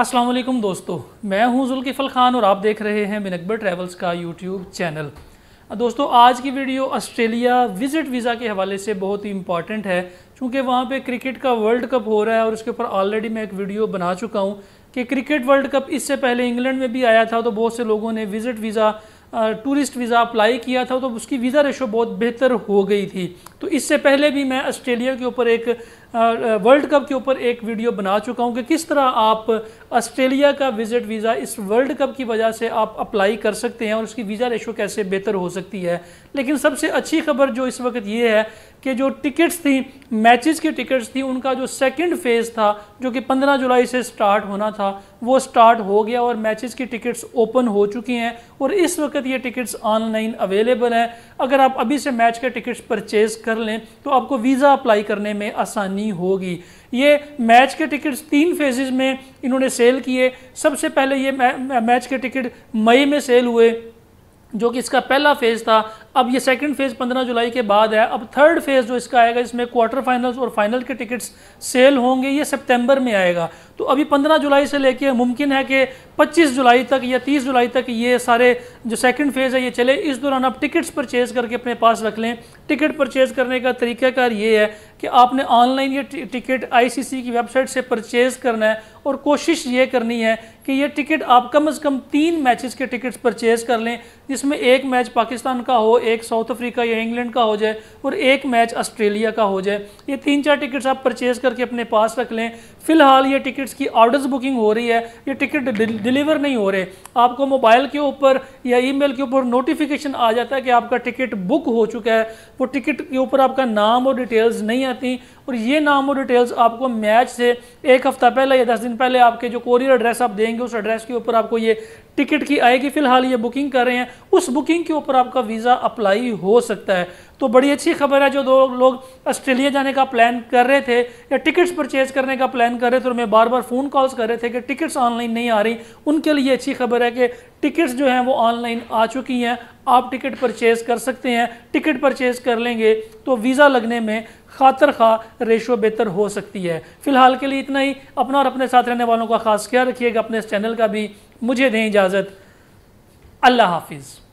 असलम दोस्तों मैं हूं जुल्किफ़ल ख़ान और आप देख रहे हैं मिनकबर ट्रैवल्स का यूट्यूब चैनल दोस्तों आज की वीडियो ऑस्ट्रेलिया विज़िट वीज़ा के हवाले से बहुत ही इंपॉर्टेंट है क्योंकि वहाँ पे क्रिकेट का वर्ल्ड कप हो रहा है और उसके ऊपर ऑलरेडी मैं एक वीडियो बना चुका हूँ कि क्रिकेट वर्ल्ड कप इससे पहले इंग्लैंड में भी आया था तो बहुत से लोगों ने visit visa tourist visa apply किया था तो उसकी वीज़ा रेशो बहुत बेहतर हो गई थी तो इससे पहले भी मैं ऑस्ट्रेलिया के ऊपर एक वर्ल्ड कप के ऊपर एक वीडियो बना चुका हूँ कि किस तरह आप ऑस्ट्रेलिया का विज़िट वीज़ा इस वर्ल्ड कप की वजह से आप अप्लाई कर सकते हैं और उसकी वीज़ा रेशो कैसे बेहतर हो सकती है लेकिन सबसे अच्छी खबर जो इस वक्त ये है कि जो टिकट्स थी मैचेस की टिकट्स थी उनका जो सेकंड फेज़ था जो कि 15 जुलाई से स्टार्ट होना था वो स्टार्ट हो गया और मैचेस की टिकट्स ओपन हो चुकी हैं और इस वक्त ये टिकट्स ऑनलाइन अवेलेबल हैं अगर आप अभी से मैच के टिकट्स परचेज़ कर लें तो आपको वीज़ा अप्लाई करने में आसानी होगी ये मैच के टिकट्स तीन फेजेज़ में इन्होंने सेल किए सबसे पहले ये मैच के टिकट मई में सेल हुए जो कि इसका पहला फेज़ था अब ये सेकंड फेज़ 15 जुलाई के बाद है अब थर्ड फेज़ जो इसका आएगा इसमें क्वार्टर फाइनल्स और फाइनल के टिकट्स सेल होंगे ये सितंबर में आएगा तो अभी 15 जुलाई से लेके मुमकिन है कि 25 जुलाई तक या 30 जुलाई तक ये सारे जो सेकंड फेज़ है ये चले इस दौरान आप टिकट्स परचेज़ करके अपने पास रख लें टिकट परचेज़ करने का तरीक़ाकार ये है कि आपने ऑनलाइन ये टिकट आईसीसी की वेबसाइट से परचेज करना है और कोशिश ये करनी है कि ये टिकट आप कम से कम तीन मैचेस के टिकट्स परचेज कर लें जिसमें एक मैच पाकिस्तान का हो एक साउथ अफ्रीका या इंग्लैंड का हो जाए और एक मैच ऑस्ट्रेलिया का हो जाए ये तीन चार टिकट्स आप परचेज करके अपने पास रख लें फ़िलहाल ये टिकट्स की ऑर्डर्स बुकिंग हो रही है ये टिकट डिलीवर नहीं हो रहे आपको मोबाइल के ऊपर या ई के ऊपर नोटिफिकेशन आ जाता है कि आपका टिकट बुक हो चुका है वो टिकट के ऊपर आपका नाम और डिटेल्स नहीं जाते हैं और ये नाम और डिटेल्स आपको मैच से एक हफ़्ता पहले या दस दिन पहले आपके जो कोरियर एड्रेस आप देंगे उस एड्रेस के ऊपर आपको ये टिकट की आएगी फिलहाल ये बुकिंग कर रहे हैं उस बुकिंग के ऊपर आपका वीज़ा अप्लाई हो सकता है तो बड़ी अच्छी खबर है जो दो लोग ऑस्ट्रेलिया जाने का प्लान कर रहे थे या टिकट्स परचेज करने का प्लान कर रहे थे और मैं बार बार फ़ोन कॉल्स कर रहे थे कि टिकट्स ऑनलाइन नहीं आ रही उनके लिए अच्छी खबर है कि टिकट्स जो हैं वो ऑनलाइन आ चुकी हैं आप टिकट परचेज़ कर सकते हैं टिकट परचेज़ कर लेंगे तो वीज़ा लगने में खातर खा रेशो बेहतर हो सकती है फिलहाल के लिए इतना ही अपना और अपने साथ रहने वालों का खास ख्याल रखिएगा अपने इस चैनल का भी मुझे दें इजाज़त अल्लाह हाफिज़